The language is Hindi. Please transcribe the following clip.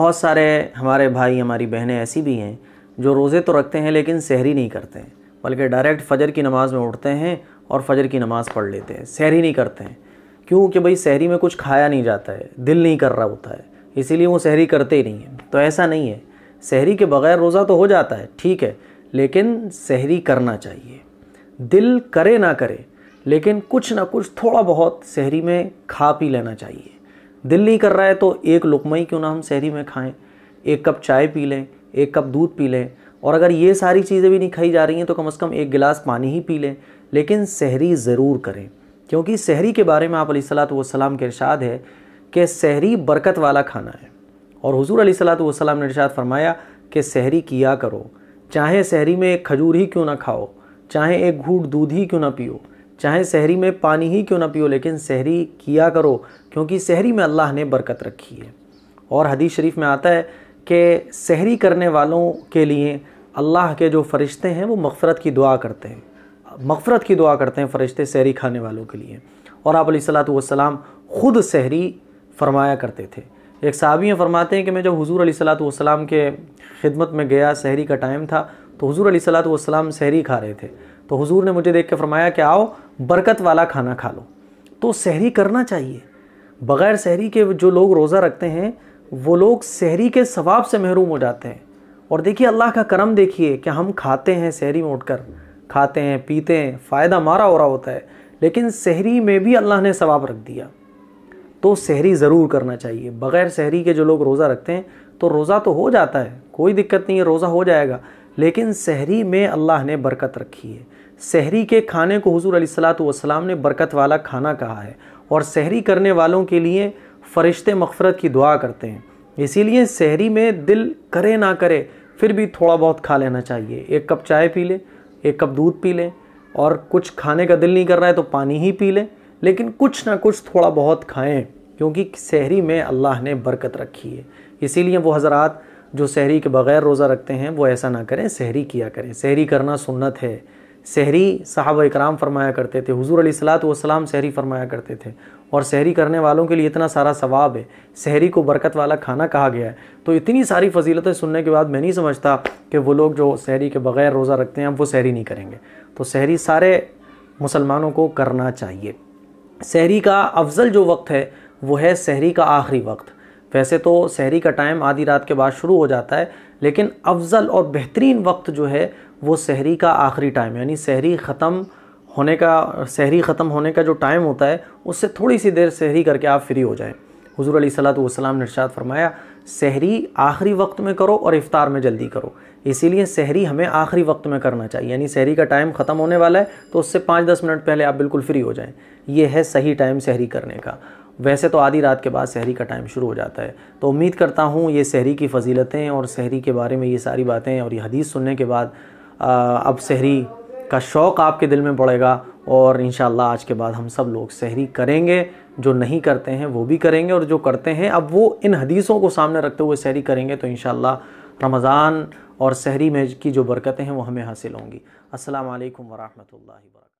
बहुत सारे हमारे भाई हमारी बहनें ऐसी भी हैं जो रोज़े तो रखते हैं लेकिन सहरी नहीं करते हैं बल्कि डायरेक्ट फ़जर की नमाज़ में उठते हैं और फ़जर की नमाज़ पढ़ लेते हैं सहरी नहीं करते हैं क्योंकि भाई सहरी में कुछ खाया नहीं जाता है दिल नहीं कर रहा होता है इसीलिए वो सहरी करते ही नहीं हैं तो ऐसा नहीं है सहरी के बग़ैर रोज़ा तो हो जाता है ठीक है लेकिन सहरी करना चाहिए दिल करे ना करे लेकिन कुछ ना कुछ थोड़ा बहुत सहरी में खा पी लेना चाहिए दिल नहीं कर रहा है तो एक लुकमई क्यों ना हम शहरी में खाएं एक कप चाय पी लें एक कप दूध पी लें और अगर ये सारी चीज़ें भी नहीं खाई जा रही हैं तो कम से कम एक गिलास पानी ही पी लें लेकिन शहरी ज़रूर करें क्योंकि शहरी के बारे में आप सलाम के इरशाद है कि शहरी बरकत वाला खाना है और हजूर सलाम ने इरशाद फरमाया कि शहरी किया करो चाहे शहरी में एक खजूर ही क्यों ना खाओ चाहे एक घूट दूध ही क्यों ना पियो चाहे शहरी में पानी ही क्यों ना पियो लेकिन शहरी किया करो क्योंकि शहरी में अल्लाह ने बरकत रखी है और हदीस शरीफ में आता है कि शहरी करने वालों के लिए अल्लाह के जो फरिश्ते हैं वो मफ़रत की दुआ करते हैं मफ़रत की दुआ करते हैं फरिश्ते शहरी खाने वालों के लिए और आप सलाम ख़ुद शहरी फरमाया करते थे एक साहबी फरमाते हैं कि मैं जब हजूर सलाम के ख़िदमत में गया शहरी का टाइम था तो हजूर सलाम शहरी खा रहे थे तो हुजूर ने मुझे देख के फरमाया कि आओ बरकत वाला खाना खा लो तो सहरी करना चाहिए बग़ैर सहरी के जो लोग रोज़ा रखते हैं वो लोग सहरी के सवाब से महरूम हो जाते हैं और देखिए अल्लाह का करम देखिए कि हम खाते हैं सहरी में उठकर खाते हैं पीते हैं फ़ायदा मारा हो रहा होता है लेकिन सहरी में भी अल्लाह ने सवाब रख दिया तो सहरी ज़रूर करना चाहिए बग़ैर सहरी के जो लोग रोज़ा रखते हैं तो रोज़ा तो हो जाता है कोई दिक्कत नहीं है रोज़ा हो जाएगा लेकिन शहरी में अल्लाह ने बरकत रखी है शहरी के खाने को हजूर सलाम ने बरकत वाला खाना कहा है और शहरी करने वालों के लिए फ़रिश्ते मफ़रत की दुआ करते हैं इसीलिए शहरी में दिल करे ना करे फिर भी थोड़ा बहुत खा लेना चाहिए एक कप चाय पी लें एक कप दूध पी लें और कुछ खाने का दिल नहीं कर रहा है तो पानी ही पी लें लेकिन कुछ ना कुछ थोड़ा बहुत खाएं क्योंकि शहरी में अल्लाह ने बरकत रखी है इसीलिए वो हज़रात जो सहरी के बग़ैर रोज़ा रखते हैं वो ऐसा ना करें सहरी किया करें सहरी करना सुन्नत है सहरी साहब इकराम फरमाया करते थे हुजूर अली सलात वसलाम सहरी फरमाया करते थे और सहरी करने वालों के लिए इतना सारा सवाब है सहरी को बरकत वाला खाना कहा गया है तो इतनी सारी फजीलतें सुनने के बाद मैं नहीं समझता कि वो लोग जो सहरी के बग़ैर रोज़ा रखते हैं अब वो सहरी नहीं करेंगे तो सहरी सारे मुसलमानों को करना चाहिए सहरी का अफजल जो वक्त है वो है सहरी का आखिरी वक्त वैसे तो शहरी का टाइम आधी रात के बाद शुरू हो जाता है लेकिन अफजल और बेहतरीन वक्त जो है वो शहरी का आखिरी टाइम यानी शहरी ख़त्म होने का शहरी ख़त्म होने का जो टाइम होता है उससे थोड़ी सी देर शहरी करके आप फ्री हो जाएं हजूर सलाम ने इर्शाद फरमाया शहरी आखिरी वक्त में करो और इफ़ार में जल्दी करो इसीलिए शहरी हमें आखिरी वक्त में करना चाहिए यानी शहरी का टाइम ख़त्म होने वाला है तो उससे पाँच दस मिनट पहले आप बिल्कुल फ्री हो जाएं ये है सही टाइम शहरी करने का वैसे तो आधी रात के बाद शहरी का टाइम शुरू हो जाता है तो उम्मीद करता हूँ ये शहरी की फजीलतें और शहरी के बारे में ये सारी बातें और ये हदीस सुनने के बाद अब शहरी का शौक़ आपके दिल में बढ़ेगा और इन आज के बाद हम सब लोग शहरी करेंगे जो नहीं करते हैं वो भी करेंगे और जो करते हैं अब वो इन हदीसों को सामने रखते हुए शहरी करेंगे तो इन रमज़ान और शहरी में की जो बरकतें हैं वो हमें हासिल होंगी असलकम वरहमल वर्क